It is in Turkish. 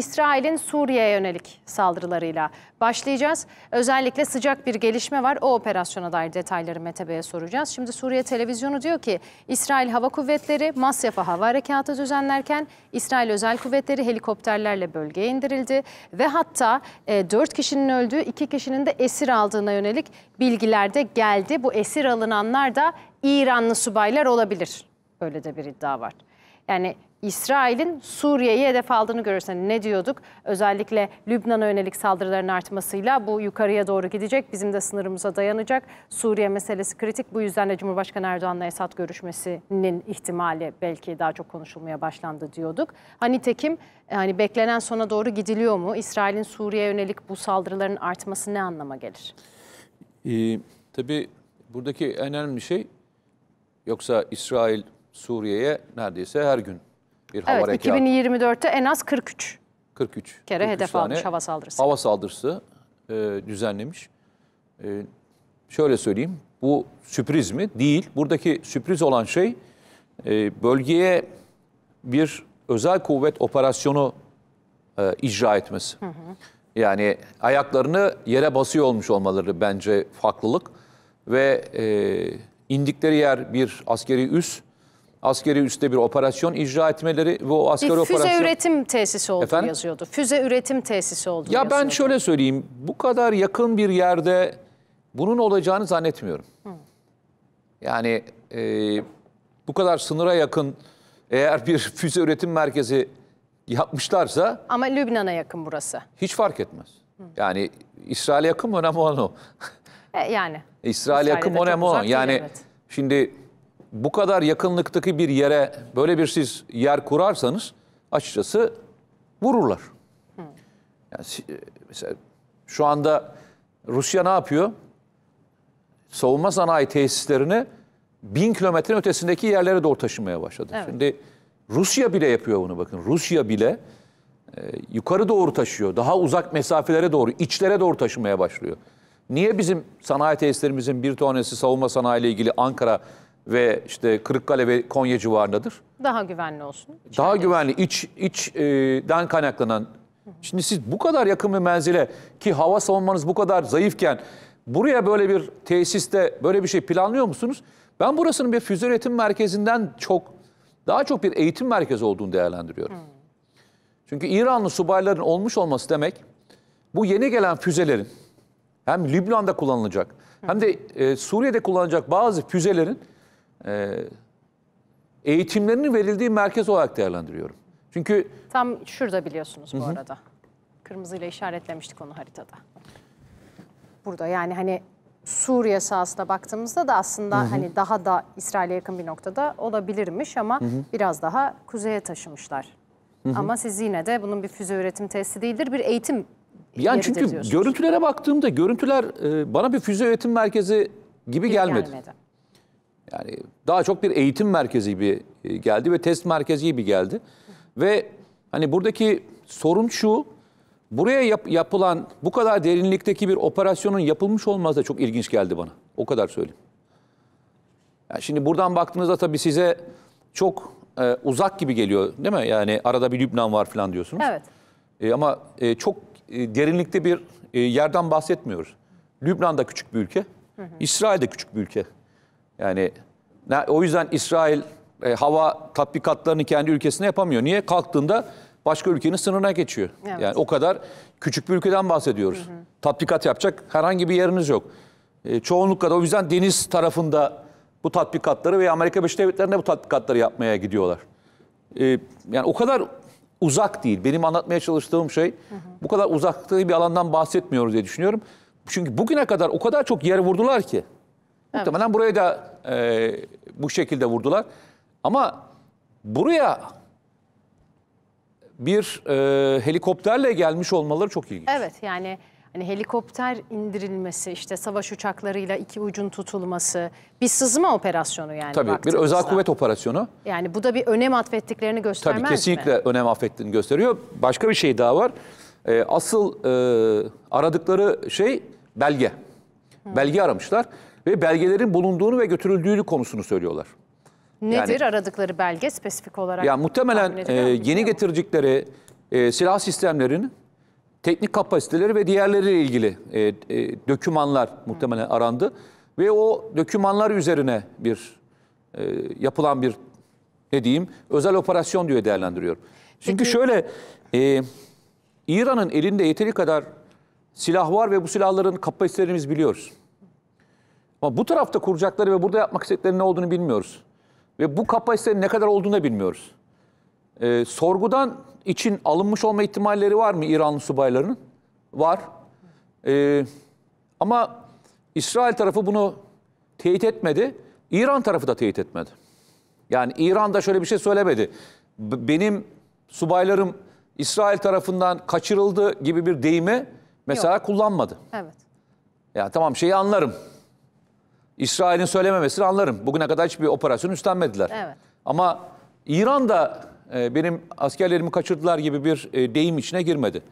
İsrail'in Suriye'ye yönelik saldırılarıyla başlayacağız. Özellikle sıcak bir gelişme var. O operasyona dair detayları Mete Bey'e soracağız. Şimdi Suriye Televizyonu diyor ki İsrail Hava Kuvvetleri Masyaf'a hava harekatı düzenlerken İsrail Özel Kuvvetleri helikopterlerle bölgeye indirildi ve hatta e, 4 kişinin öldüğü 2 kişinin de esir aldığına yönelik bilgiler de geldi. Bu esir alınanlar da İranlı subaylar olabilir. Böyle de bir iddia var. Yani İsrail'in Suriye'yi hedef aldığını görürsen ne diyorduk? Özellikle Lübnan'a yönelik saldırıların artmasıyla bu yukarıya doğru gidecek. Bizim de sınırımıza dayanacak. Suriye meselesi kritik. Bu yüzden de Cumhurbaşkanı Erdoğan'la Esad görüşmesinin ihtimali belki daha çok konuşulmaya başlandı diyorduk. Hani tekim yani beklenen sona doğru gidiliyor mu? İsrail'in Suriye'ye yönelik bu saldırıların artması ne anlama gelir? Ee, tabii buradaki en önemli şey yoksa İsrail Suriye'ye neredeyse her gün bir hava evet, harekatı. 2024'te en az 43 43 kere 43 hedef almış hava saldırısı. Hava saldırısı e, düzenlemiş. E, şöyle söyleyeyim, bu sürpriz mi? Değil. Buradaki sürpriz olan şey e, bölgeye bir özel kuvvet operasyonu e, icra etmesi. Hı hı. Yani ayaklarını yere basıyor olmuş olmaları bence farklılık. Ve e, indikleri yer bir askeri üs askeri üste bir operasyon icra etmeleri ve o askeri bir füze operasyon... Füze üretim tesisi olduğu Efendim? yazıyordu. Füze üretim tesisi olduğu Ya yazıyordu. ben şöyle söyleyeyim. Bu kadar yakın bir yerde bunun olacağını zannetmiyorum. Hı. Yani e, bu kadar sınıra yakın eğer bir füze üretim merkezi yapmışlarsa... Ama Lübnan'a yakın burası. Hiç fark etmez. Hı. Yani İsrail'e yakın mı önemli olan o. E, yani. İsrail'e İsrail yakın mı, önemli olan. Yani evet. şimdi bu kadar yakınlıktaki bir yere böyle bir siz yer kurarsanız açıkçası vururlar. Yani, e, mesela şu anda Rusya ne yapıyor? Savunma sanayi tesislerini bin kilometrenin ötesindeki yerlere doğru taşımaya başladı. Evet. Şimdi Rusya bile yapıyor bunu bakın. Rusya bile e, yukarı doğru taşıyor. Daha uzak mesafelere doğru, içlere doğru taşımaya başlıyor. Niye bizim sanayi tesislerimizin bir tanesi savunma sanayi ile ilgili Ankara ve işte Kırıkkale ve Konya civarındadır. Daha güvenli olsun. İçeride. Daha güvenli iç içten kaynaklanan. Şimdi siz bu kadar yakın bir menzile ki hava savunmanız bu kadar zayıfken buraya böyle bir tesiste böyle bir şey planlıyor musunuz? Ben burasının bir füze üretim merkezinden çok daha çok bir eğitim merkezi olduğunu değerlendiriyorum. Hmm. Çünkü İranlı subayların olmuş olması demek bu yeni gelen füzelerin hem Lübnan'da kullanılacak hem de e, Suriye'de kullanılacak bazı füzelerin e, eğitimlerinin verildiği merkez olarak değerlendiriyorum. Çünkü tam şurada biliyorsunuz bu Hı-hı. arada. Kırmızıyla işaretlemiştik onu haritada. Burada yani hani Suriye sahasına baktığımızda da aslında hı hı. hani daha da İsrail'e yakın bir noktada olabilirmiş ama hı hı. biraz daha kuzeye taşımışlar. Hı hı. Ama siz yine de bunun bir füze üretim testi değildir, bir eğitim yani çünkü görüntülere baktığımda görüntüler e, bana bir füze üretim merkezi gibi, gibi gelmedi. gelmedi. Yani daha çok bir eğitim merkezi gibi e, geldi ve test merkezi gibi geldi. Ve hani buradaki sorun şu, buraya yap, yapılan bu kadar derinlikteki bir operasyonun yapılmış olması da çok ilginç geldi bana. O kadar söyleyeyim. Yani şimdi buradan baktığınızda tabii size çok e, uzak gibi geliyor değil mi? Yani arada bir Lübnan var falan diyorsunuz. Evet. E, ama e, çok e, derinlikte bir e, yerden bahsetmiyoruz. Lübnan da küçük bir ülke. Hı hı. İsrail de küçük bir ülke. Yani o yüzden İsrail e, hava tatbikatlarını kendi ülkesine yapamıyor. Niye? Kalktığında başka ülkenin sınırına geçiyor. Evet. Yani o kadar küçük bir ülkeden bahsediyoruz. Hı hı. Tatbikat yapacak herhangi bir yeriniz yok. E, çoğunlukla da o yüzden deniz tarafında bu tatbikatları ve Amerika Birleşik Devletleri'nde bu tatbikatları yapmaya gidiyorlar. E, yani o kadar uzak değil. Benim anlatmaya çalıştığım şey hı hı. bu kadar uzaklığı bir alandan bahsetmiyoruz diye düşünüyorum. Çünkü bugüne kadar o kadar çok yer vurdular ki. Evet. Muhtemelen buraya da e, bu şekilde vurdular. Ama buraya bir e, helikopterle gelmiş olmaları çok ilginç. Evet yani hani helikopter indirilmesi, işte savaş uçaklarıyla iki ucun tutulması, bir sızma operasyonu yani. Tabii bir özel kuvvet operasyonu. Yani bu da bir önem atfettiklerini göstermez Tabii kesinlikle mi? önem affettiğini gösteriyor. Başka bir şey daha var. E, asıl e, aradıkları şey belge. Hı. Belge aramışlar ve belgelerin bulunduğunu ve götürüldüğünü konusunu söylüyorlar. Nedir yani, aradıkları belge spesifik olarak? Ya muhtemelen e, şey yeni getirecekleri e, silah sistemlerinin teknik kapasiteleri ve diğerleriyle ilgili e, e, dökümanlar muhtemelen Hı. arandı ve o dökümanlar üzerine bir e, yapılan bir ne diyeyim özel operasyon diye değerlendiriyorum. Çünkü Peki. şöyle e, İran'ın elinde yeteri kadar silah var ve bu silahların kapasitelerimiz biliyoruz. Ama bu tarafta kuracakları ve burada yapmak istedikleri ne olduğunu bilmiyoruz. Ve bu kapasitenin ne kadar olduğunu da bilmiyoruz. Ee, sorgudan için alınmış olma ihtimalleri var mı İranlı subaylarının Var. Ee, ama İsrail tarafı bunu teyit etmedi. İran tarafı da teyit etmedi. Yani İran da şöyle bir şey söylemedi. B benim subaylarım İsrail tarafından kaçırıldı gibi bir deyimi mesela Yok. kullanmadı. Evet. Ya tamam şeyi anlarım. İsrail'in söylememesini anlarım. Bugüne kadar hiçbir operasyon üstlenmediler. Evet. Ama İran da e, benim askerlerimi kaçırdılar gibi bir e, deyim içine girmedi.